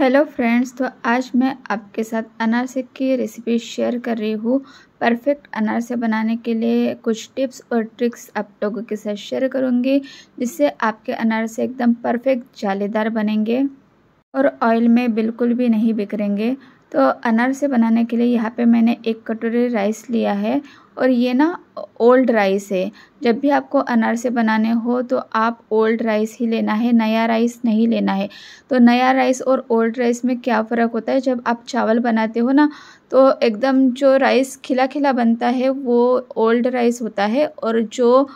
hello friends तो आज मैं आपके साथ अनारसे की रेसिपी शेयर कर रही हूँ परफेक्ट अनारसे बनाने के लिए कुछ टिप्स और ट्रिक्स आप लोगों के साथ शेयर करूँगी जिससे आपके अनारसे एकदम परफेक्ट जालेदार बनेंगे और ऑयल में बिल्कुल भी नहीं बिखरेंगे तो अनार से बनाने के लिए यहाँ पे मैंने एक कटोरी राइस लिया है और ये ना ओल्ड राइस है जब भी आपको अनार से बनाने हो तो आप ओल्ड राइस ही लेना है नया राइस नहीं लेना है तो नया राइस और ओल्ड राइस में क्या फ़र्क होता है जब आप चावल बनाते हो ना तो एकदम जो राइस खिला खिला बनता है वो ओल्ड राइस होता है और जो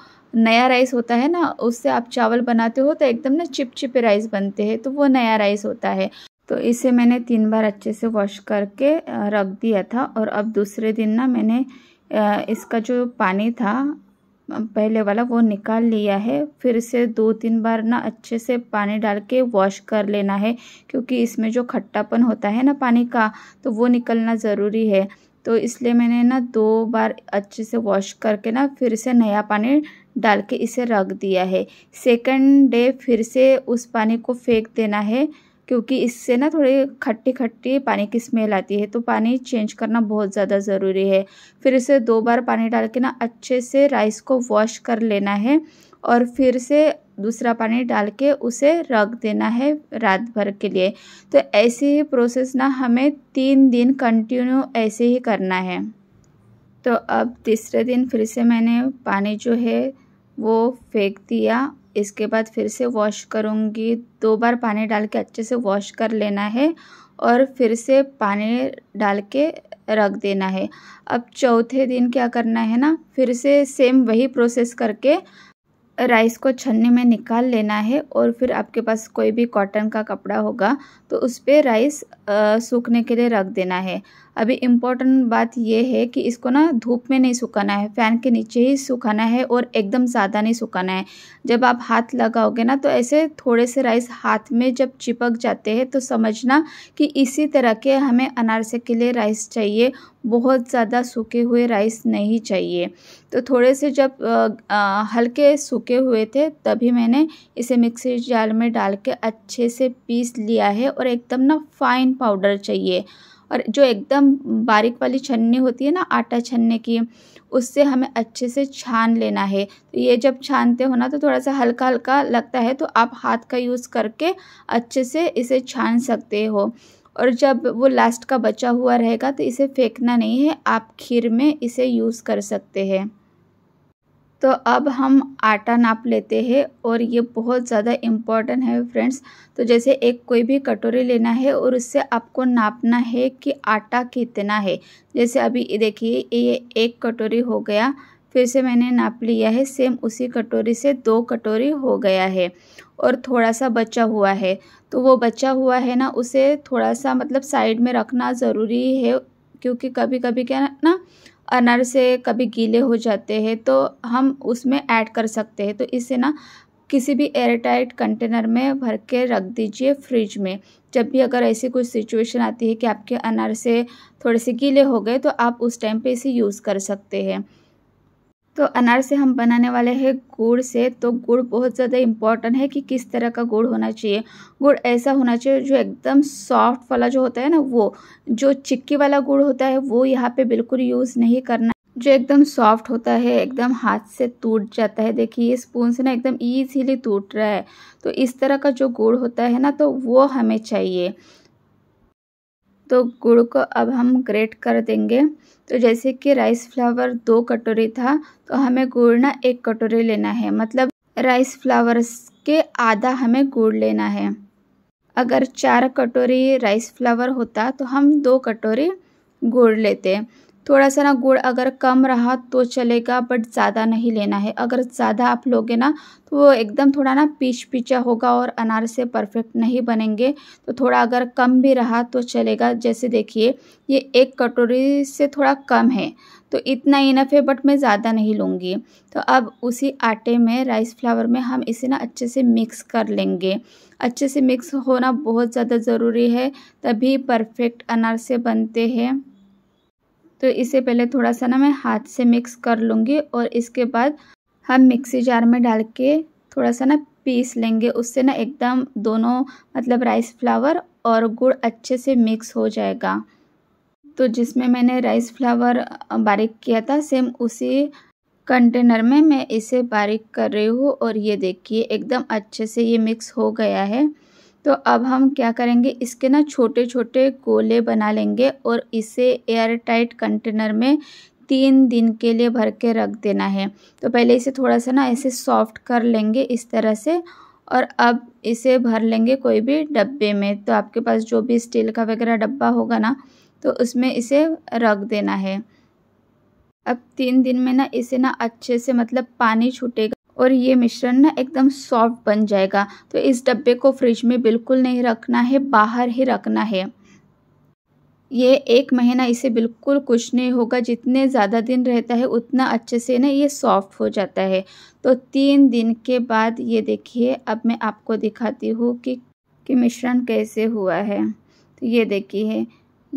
नया राइस होता है ना उससे आप चावल बनाते हो तो एकदम ना चिपचिपे राइस बनते हैं तो वो नया राइस होता है तो इसे मैंने तीन बार अच्छे से वॉश करके रख दिया था और अब दूसरे दिन ना मैंने इसका जो पानी था पहले वाला वो निकाल लिया है फिर से दो तीन बार ना अच्छे से पानी डाल के वॉश कर लेना है क्योंकि इसमें जो खट्टापन होता है ना पानी का तो वो निकलना ज़रूरी है तो इसलिए मैंने ना दो बार अच्छे से वॉश करके ना फिर से नया पानी डाल के इसे रख दिया है सेकंड डे फिर से उस पानी को फेंक देना है क्योंकि इससे ना थोड़े खट्टे खट्टे पानी की स्मेल आती है तो पानी चेंज करना बहुत ज़्यादा ज़रूरी है फिर इसे दो बार पानी डाल के ना अच्छे से राइस को वॉश कर लेना है और फिर से दूसरा पानी डाल के उसे रख देना है रात भर के लिए तो ऐसे ही प्रोसेस ना हमें तीन दिन कंटिन्यू ऐसे ही करना है तो अब तीसरे दिन फिर से मैंने पानी जो है वो फेंक दिया इसके बाद फिर से वॉश करूँगी दो बार पानी डाल के अच्छे से वॉश कर लेना है और फिर से पानी डाल के रख देना है अब चौथे दिन क्या करना है ना फिर से सेम वही प्रोसेस करके राइस को छन्ने में निकाल लेना है और फिर आपके पास कोई भी कॉटन का कपड़ा होगा तो उस पर राइस सूखने के लिए रख देना है अभी इम्पोर्टेंट बात यह है कि इसको ना धूप में नहीं सुखाना है फ़ैन के नीचे ही सुखाना है और एकदम ज़्यादा नहीं सुखाना है जब आप हाथ लगाओगे ना तो ऐसे थोड़े से राइस हाथ में जब चिपक जाते हैं तो समझना कि इसी तरह के हमें अनारसे के लिए राइस चाहिए बहुत ज़्यादा सूखे हुए राइस नहीं चाहिए तो थोड़े से जब हल्के सूखे हुए थे तभी मैंने इसे मिक्सी जार में डाल के अच्छे से पीस लिया है और एकदम ना फाइन पाउडर चाहिए और जो एकदम बारीक वाली छन्नी होती है ना आटा छन्ने की उससे हमें अच्छे से छान लेना है तो ये जब छानते हो ना तो थोड़ा सा हल्का हल्का लगता है तो आप हाथ का यूज़ करके अच्छे से इसे छान सकते हो और जब वो लास्ट का बचा हुआ रहेगा तो इसे फेंकना नहीं है आप खीर में इसे यूज़ कर सकते हैं तो अब हम आटा नाप लेते हैं और ये बहुत ज़्यादा इम्पॉर्टेंट है फ्रेंड्स तो जैसे एक कोई भी कटोरी लेना है और उससे आपको नापना है कि आटा कितना है जैसे अभी देखिए ये एक कटोरी हो गया फिर से मैंने नाप लिया है सेम उसी कटोरी से दो कटोरी हो गया है और थोड़ा सा बचा हुआ है तो वो बचा हुआ है ना उसे थोड़ा सा मतलब साइड में रखना ज़रूरी है क्योंकि कभी कभी क्या ना से कभी गीले हो जाते हैं तो हम उसमें ऐड कर सकते हैं तो इसे ना किसी भी एयरटाइट कंटेनर में भर के रख दीजिए फ्रिज में जब भी अगर ऐसी कोई सिचुएशन आती है कि आपके से थोड़े से गीले हो गए तो आप उस टाइम पे इसे यूज़ कर सकते हैं तो अनार से हम बनाने वाले हैं गुड़ से तो गुड़ बहुत ज़्यादा इम्पॉर्टेंट है कि किस तरह का गुड़ होना चाहिए गुड़ ऐसा होना चाहिए जो एकदम सॉफ्ट वाला जो होता है ना वो जो चिक्की वाला गुड़ होता है वो यहाँ पे बिल्कुल यूज़ नहीं करना जो एकदम सॉफ्ट होता है एकदम हाथ से टूट जाता है देखिए ये स्पून से ना एकदम ईजीली टूट रहा है तो इस तरह का जो गुड़ होता है ना तो वो हमें चाहिए तो गुड़ को अब हम ग्रेट कर देंगे तो जैसे कि राइस फ्लावर दो कटोरी था तो हमें गुड़ ना एक कटोरी लेना है मतलब राइस फ्लावर्स के आधा हमें गुड़ लेना है अगर चार कटोरी राइस फ्लावर होता तो हम दो कटोरी गुड़ लेते थोड़ा सा ना गुड़ अगर कम रहा तो चलेगा बट ज़्यादा नहीं लेना है अगर ज़्यादा आप लोगे ना तो वो एकदम थोड़ा ना पीच पीछा होगा और अनार से परफेक्ट नहीं बनेंगे तो थोड़ा अगर कम भी रहा तो चलेगा जैसे देखिए ये एक कटोरी से थोड़ा कम है तो इतना इनफ है बट मैं ज़्यादा नहीं लूँगी तो अब उसी आटे में राइस फ्लावर में हम इसे ना अच्छे से मिक्स कर लेंगे अच्छे से मिक्स होना बहुत ज़्यादा ज़रूरी है तभी परफेक्ट अनार से बनते हैं तो इसे पहले थोड़ा सा ना मैं हाथ से मिक्स कर लूँगी और इसके बाद हम मिक्सी जार में डाल के थोड़ा सा ना पीस लेंगे उससे ना एकदम दोनों मतलब राइस फ्लावर और गुड़ अच्छे से मिक्स हो जाएगा तो जिसमें मैंने राइस फ्लावर बारीक किया था सेम उसी कंटेनर में मैं इसे बारीक कर रही हूँ और ये देखिए एकदम अच्छे से ये मिक्स हो गया है तो अब हम क्या करेंगे इसके ना छोटे छोटे गोले बना लेंगे और इसे एयर टाइट कंटेनर में तीन दिन के लिए भर के रख देना है तो पहले इसे थोड़ा सा ना ऐसे सॉफ्ट कर लेंगे इस तरह से और अब इसे भर लेंगे कोई भी डब्बे में तो आपके पास जो भी स्टील का वगैरह डब्बा होगा ना तो उसमें इसे रख देना है अब तीन दिन में ना इसे ना अच्छे से मतलब पानी छूटेगा और ये मिश्रण ना एकदम सॉफ्ट बन जाएगा तो इस डब्बे को फ्रिज में बिल्कुल नहीं रखना है बाहर ही रखना है ये एक महीना इसे बिल्कुल कुछ नहीं होगा जितने ज़्यादा दिन रहता है उतना अच्छे से ना ये सॉफ्ट हो जाता है तो तीन दिन के बाद ये देखिए अब मैं आपको दिखाती हूँ कि कि मिश्रण कैसे हुआ है तो ये देखिए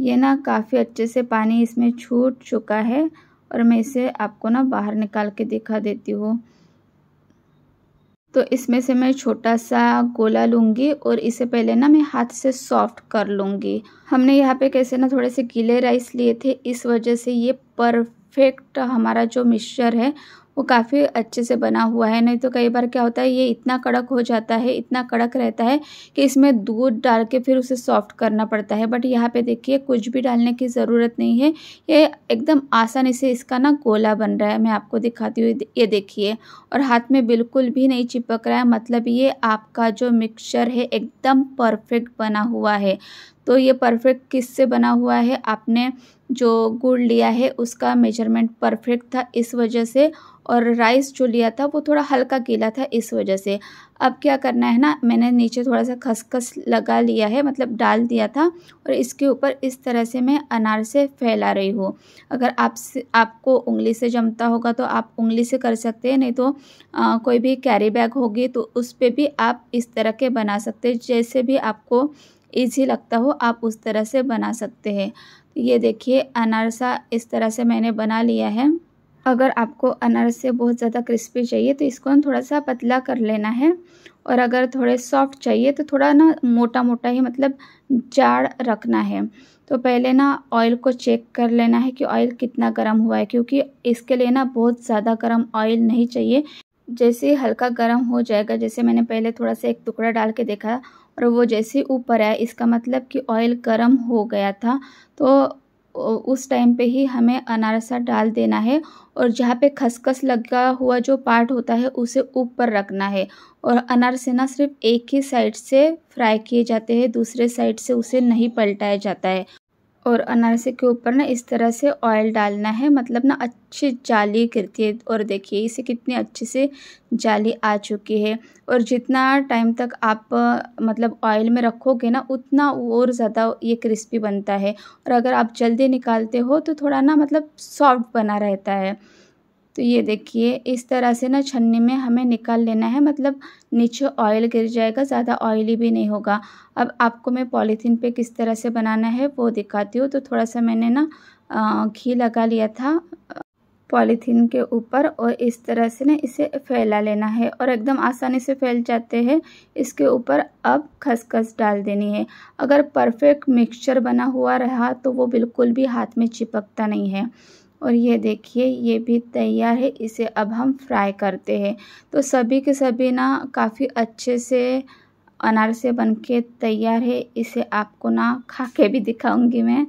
ये ना काफ़ी अच्छे से पानी इसमें छूट चुका है और मैं इसे आपको ना बाहर निकाल के दिखा देती हूँ तो इसमें से मैं छोटा सा गोला लूँगी और इसे पहले ना मैं हाथ से सॉफ्ट कर लूँगी हमने यहाँ पे कैसे ना थोड़े से गीले राइस लिए थे इस वजह से ये परफेक्ट हमारा जो मिक्सचर है वो काफ़ी अच्छे से बना हुआ है नहीं तो कई बार क्या होता है ये इतना कड़क हो जाता है इतना कड़क रहता है कि इसमें दूध डाल के फिर उसे सॉफ्ट करना पड़ता है बट यहाँ पे देखिए कुछ भी डालने की ज़रूरत नहीं है ये एकदम आसानी से इसका ना गोला बन रहा है मैं आपको दिखाती हूँ ये देखिए और हाथ में बिल्कुल भी नहीं चिपक रहा है मतलब ये आपका जो मिक्सचर है एकदम परफेक्ट बना हुआ है तो ये परफेक्ट किससे बना हुआ है आपने जो गुड़ लिया है उसका मेजरमेंट परफेक्ट था इस वजह से और राइस जो लिया था वो थोड़ा हल्का गीला था इस वजह से अब क्या करना है ना मैंने नीचे थोड़ा सा खसखस लगा लिया है मतलब डाल दिया था और इसके ऊपर इस तरह से मैं अनार से फैला रही हूँ अगर आपसे आपको उंगली से जमता होगा तो आप उंगली से कर सकते हैं नहीं तो आ, कोई भी कैरी बैग होगी तो उस पर भी आप इस तरह के बना सकते हैं जैसे भी आपको ईजी लगता हो आप उस तरह से बना सकते हैं तो ये देखिए अनारसा इस तरह से मैंने बना लिया है अगर आपको अनारस से बहुत ज़्यादा क्रिस्पी चाहिए तो इसको ना थोड़ा सा पतला कर लेना है और अगर थोड़े सॉफ्ट चाहिए तो थोड़ा ना मोटा मोटा ही मतलब जाड़ रखना है तो पहले ना ऑयल को चेक कर लेना है कि ऑयल कितना गर्म हुआ है क्योंकि इसके लिए ना बहुत ज़्यादा गर्म ऑयल नहीं चाहिए जैसे हल्का गर्म हो जाएगा जैसे मैंने पहले थोड़ा सा एक टुकड़ा डाल के देखा और वो जैसे ऊपर आया इसका मतलब कि ऑयल गर्म हो गया था तो उस टाइम पे ही हमें अनारसा डाल देना है और जहाँ पे खसखस लगा हुआ जो पार्ट होता है उसे ऊपर रखना है और अनारसे ना सिर्फ एक ही साइड से फ्राई किए जाते हैं दूसरे साइड से उसे नहीं पलटाया जाता है और अनारसे के ऊपर ना इस तरह से ऑयल डालना है मतलब ना अच्छी जाली गिरती है और देखिए इसे कितनी अच्छे से जाली आ चुकी है और जितना टाइम तक आप मतलब ऑयल में रखोगे ना उतना और ज़्यादा ये क्रिस्पी बनता है और अगर आप जल्दी निकालते हो तो थोड़ा ना मतलब सॉफ्ट बना रहता है तो ये देखिए इस तरह से ना छन्नी में हमें निकाल लेना है मतलब नीचे ऑयल गिर जाएगा ज़्यादा ऑयली भी नहीं होगा अब आपको मैं पॉलीथीन पे किस तरह से बनाना है वो दिखाती हूँ तो थोड़ा सा मैंने ना घी लगा लिया था पॉलीथीन के ऊपर और इस तरह से ना इसे फैला लेना है और एकदम आसानी से फैल जाते हैं इसके ऊपर अब खसखस डाल देनी है अगर परफेक्ट मिक्सचर बना हुआ रहा तो वो बिल्कुल भी हाथ में चिपकता नहीं है और ये देखिए ये भी तैयार है इसे अब हम फ्राई करते हैं तो सभी के सभी ना काफ़ी अच्छे से अनार से बन के तैयार है इसे आपको ना खा के भी दिखाऊंगी मैं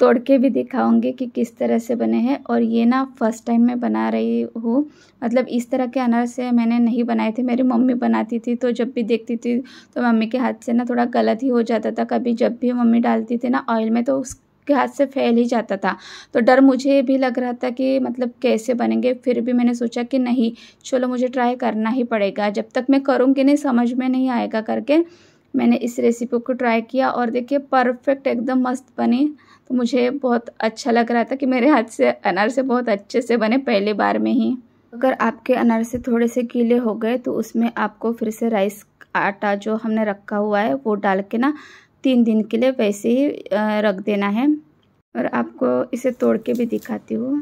तोड़ के भी दिखाऊंगी कि किस तरह से बने हैं और ये ना फर्स्ट टाइम मैं बना रही हूँ मतलब इस तरह के अनार से मैंने नहीं बनाए थे मेरी मम्मी बनाती थी तो जब भी देखती थी तो मम्मी के हाथ से ना थोड़ा गलत ही हो जाता था कभी जब भी मम्मी डालती थी ना ऑयल में तो उस के हाथ से फैल ही जाता था तो डर मुझे भी लग रहा था कि मतलब कैसे बनेंगे फिर भी मैंने सोचा कि नहीं चलो मुझे ट्राई करना ही पड़ेगा जब तक मैं करूँगी नहीं समझ में नहीं आएगा करके मैंने इस रेसिपी को ट्राई किया और देखिए परफेक्ट एकदम मस्त बनी तो मुझे बहुत अच्छा लग रहा था कि मेरे हाथ से अनार से बहुत अच्छे से बने पहली बार में ही अगर आपके अनार से थोड़े से गीले हो गए तो उसमें आपको फिर से राइस आटा जो हमने रखा हुआ है वो डाल के ना तीन दिन के लिए वैसे ही रख देना है और आपको इसे तोड़ के भी दिखाती हूँ